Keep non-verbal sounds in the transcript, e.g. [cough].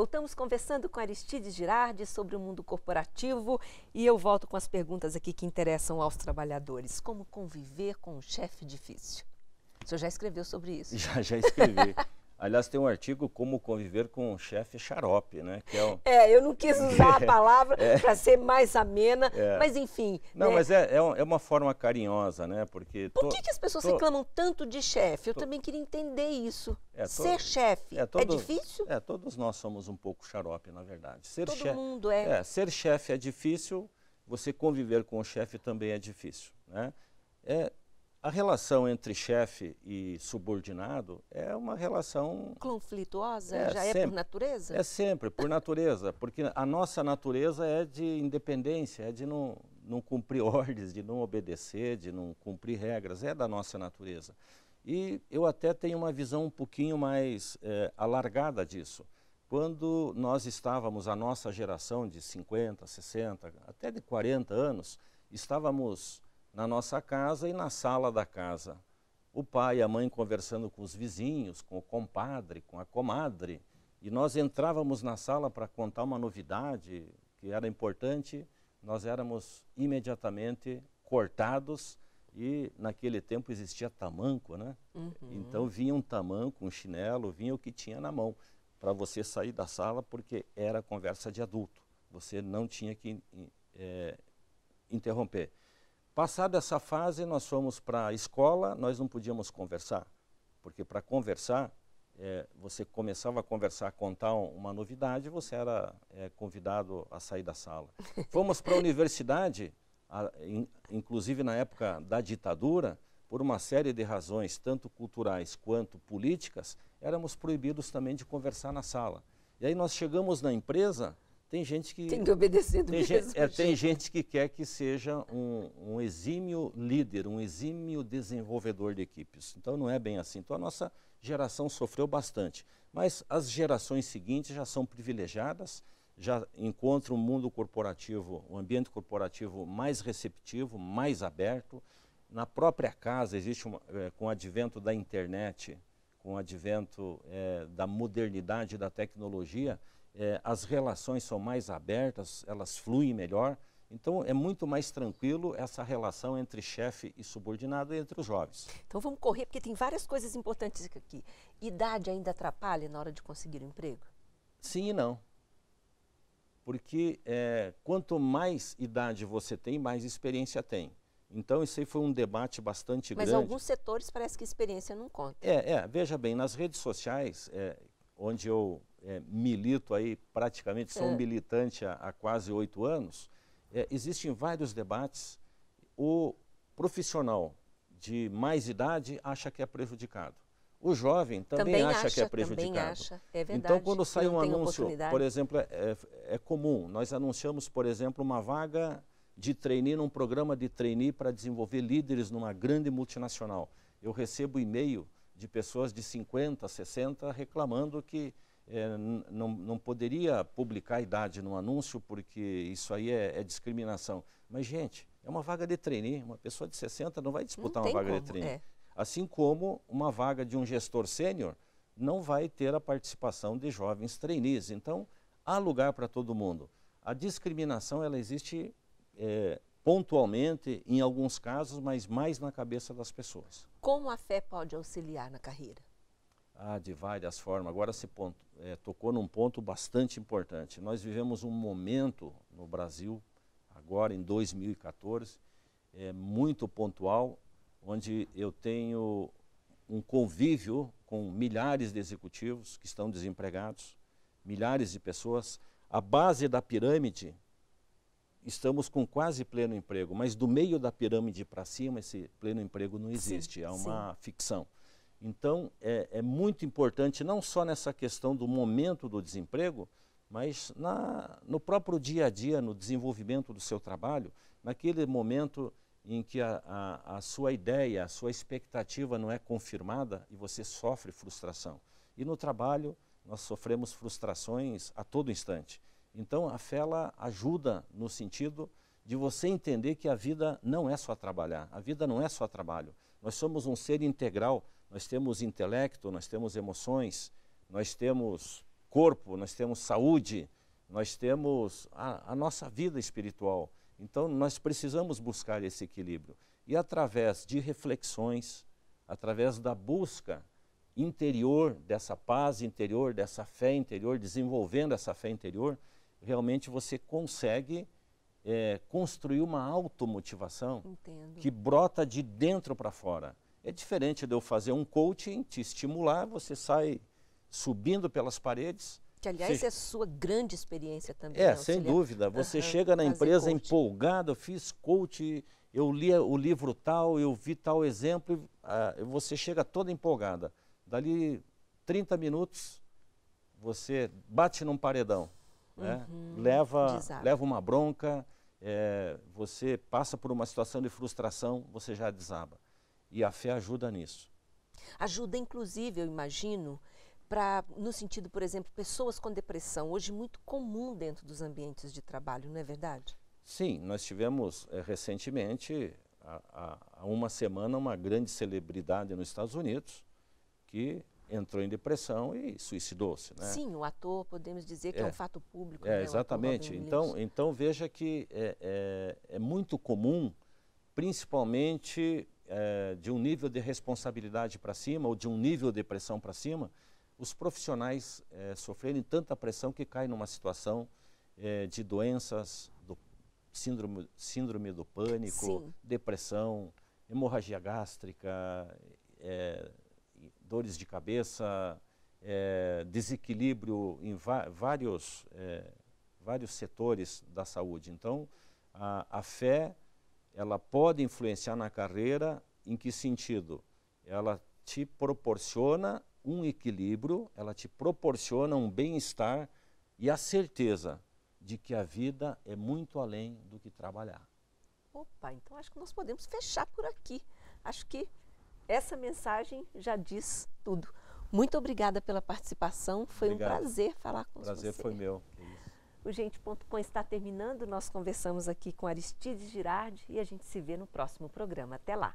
Voltamos conversando com Aristides Girardi sobre o mundo corporativo e eu volto com as perguntas aqui que interessam aos trabalhadores. Como conviver com um chefe difícil? O senhor já escreveu sobre isso? [laughs] Já, já escrevi. Aliás, tem um artigo como conviver com um chefe xarope, né? Que é, um... é, eu não quis usar a [laughs] é. palavra é. para ser mais amena, é. mas enfim. Não, né? mas é, é, é uma forma carinhosa, né? Porque Por que, que, as pessoas tô, reclamam tanto de chefe? Eu tô, também queria entender isso. É, ser chefe é, difícil? É, todos nós somos um pouco xarope, na verdade. Ser Todo mundo é. é. Ser chefe é difícil, você conviver com o chefe também é difícil, né? É, a relação entre chefe e subordinado é uma relação. Conflituosa? É, já sempre, é por natureza? É sempre, por natureza, porque a nossa natureza é de independência, é de não, não cumprir [laughs] ordens, de não obedecer, de não cumprir regras, é da nossa natureza. E eu até tenho uma visão um pouquinho mais é, alargada disso. Quando nós estávamos, a nossa geração de 50, 60, até de 40 anos, estávamos na nossa casa e na sala da casa. O pai e a mãe conversando com os vizinhos, com o compadre, com a comadre. E nós entrávamos na sala para contar uma novidade que era importante. Nós éramos imediatamente cortados e naquele tempo existia tamanco, né? Uhum. Então vinha um tamanco, um chinelo, vinha o que tinha na mão para você sair da sala porque era conversa de adulto. Você não tinha que é, interromper. Passada essa fase, nós fomos para a escola, nós não podíamos conversar, porque para conversar, é, você começava a conversar, a contar uma novidade, você era é, convidado a sair da sala. [laughs] Fomos para a universidade, in, inclusive na época da ditadura, por uma série de razões, tanto culturais quanto políticas, éramos proibidos também de conversar na sala. E aí nós chegamos na empresa, tem gente que. Tem que obedecer do tem mesmo gente, é, Tem gente que quer que seja um, um, exímio líder, um exímio desenvolvedor de equipes. Então não é bem assim. Então a nossa geração sofreu bastante. Mas as gerações seguintes já são privilegiadas, já encontram o um mundo corporativo, o um ambiente corporativo mais receptivo, mais aberto. Na própria casa existe, uma, é, com o advento da internet, com o advento é, da modernidade da tecnologia, é, as relações são mais abertas, elas fluem melhor. Então é muito mais tranquilo essa relação entre chefe e subordinado e entre os jovens. Então vamos correr, porque tem várias coisas importantes aqui. Idade ainda atrapalha na hora de conseguir um emprego? Sim e não. Porque é, quanto mais idade você tem, mais experiência tem. Então, isso aí foi um debate bastante Mas grande. Mas alguns setores parece que experiência não conta. É, é veja bem, nas redes sociais, é, onde eu é, milito aí praticamente, sou um é. militante há, há quase oito anos, é, existem vários debates. O profissional de mais idade acha que é prejudicado. O jovem também, também acha, acha, que é prejudicado. Acha, é então, verdade, então, quando sai um anúncio, por exemplo, é, é, é, comum. Nós anunciamos, por exemplo, uma vaga de trainee num programa de trainee para desenvolver líderes numa grande multinacional. Eu recebo e-mail de pessoas de 50, 60 reclamando que é, não, não poderia publicar a idade no anúncio, porque isso aí é, é, discriminação. Mas, gente, é uma vaga de trainee, uma pessoa de 60 não vai disputar não uma vaga como, de trainee. É. Assim como uma vaga de um gestor sênior não vai ter a participação de jovens trainees. Então, há lugar para todo mundo. A discriminação ela existe é, pontualmente, em alguns casos, mas mais na cabeça das pessoas. Como a fé pode auxiliar na carreira? ah, de várias formas. Agora se ponto, é, tocou num ponto bastante importante. Nós vivemos um momento no Brasil, agora em 2014, é, muito pontual, onde eu tenho um convívio com milhares de executivos que estão desempregados, milhares de pessoas. A base da pirâmide, estamos com quase pleno emprego, mas do meio da pirâmide para cima, esse pleno emprego não existe, é sim, é uma sim. ficção. Então, é, é, muito importante, não só nessa questão do momento do desemprego, mas na, no próprio dia a dia, no desenvolvimento do seu trabalho, naquele momento em que a, a, a sua ideia, a sua expectativa não é confirmada e você sofre frustração. E no trabalho, nós sofremos frustrações a todo instante. Então, a fé ela ajuda no sentido de você entender que a vida não é só trabalhar, a vida não é só trabalho. Nós somos um ser integral nós temos intelecto, nós temos emoções, nós temos corpo, nós temos saúde, nós temos a, a nossa vida espiritual. Então, nós precisamos buscar esse equilíbrio. E através de reflexões, através da busca interior dessa paz interior, dessa fé interior, desenvolvendo essa fé interior, realmente você consegue é, construir uma automotivação Entendo. que brota de dentro para fora. É diferente de eu fazer um coaching, te estimular, você sai subindo pelas paredes. Que, aliás, você... é sua grande experiência também. É, não, né, sem dúvida. Você uhum, chega na empresa empolgada, empolgado, eu fiz coaching, eu li o livro tal, eu vi tal exemplo, ah, você chega toda empolgada. Dali 30 minutos, você bate num paredão, né? uhum, né? leva, leva uma bronca, é, você passa por uma situação de frustração, você já desaba. E a fé ajuda nisso. Ajuda, inclusive, eu imagino, para no sentido, por exemplo, pessoas com depressão, hoje muito comum dentro dos ambientes de trabalho, não é verdade? Sim, nós tivemos é, recentemente, há, uma semana, uma grande celebridade nos Estados Unidos que entrou em depressão e suicidou-se. Né? Sim, o ator, podemos dizer que é, é um fato público. É, né? exatamente. Então, então veja que é, é, é muito comum, principalmente é, de um nível de responsabilidade para cima ou de um nível de pressão para cima, os profissionais é, sofrerem tanta pressão que caem numa situação é, de doenças, do síndrome, síndrome do pânico, Sim. depressão, hemorragia gástrica, dores de cabeça, desequilíbrio em vários, vários setores da saúde. Então, a, a fé ela pode influenciar na carreira em que sentido? Ela te proporciona um equilíbrio, ela te proporciona um bem-estar e a certeza de que a vida é muito além do que trabalhar. Opa, então acho que nós podemos fechar por aqui. Acho que essa mensagem já diz tudo. Muito obrigada pela participação, foi Obrigado. um prazer falar com prazer você. Prazer foi meu. O Gente.com está terminando. Nós conversamos aqui com Aristides Girardi e a gente se vê no próximo programa. Até lá!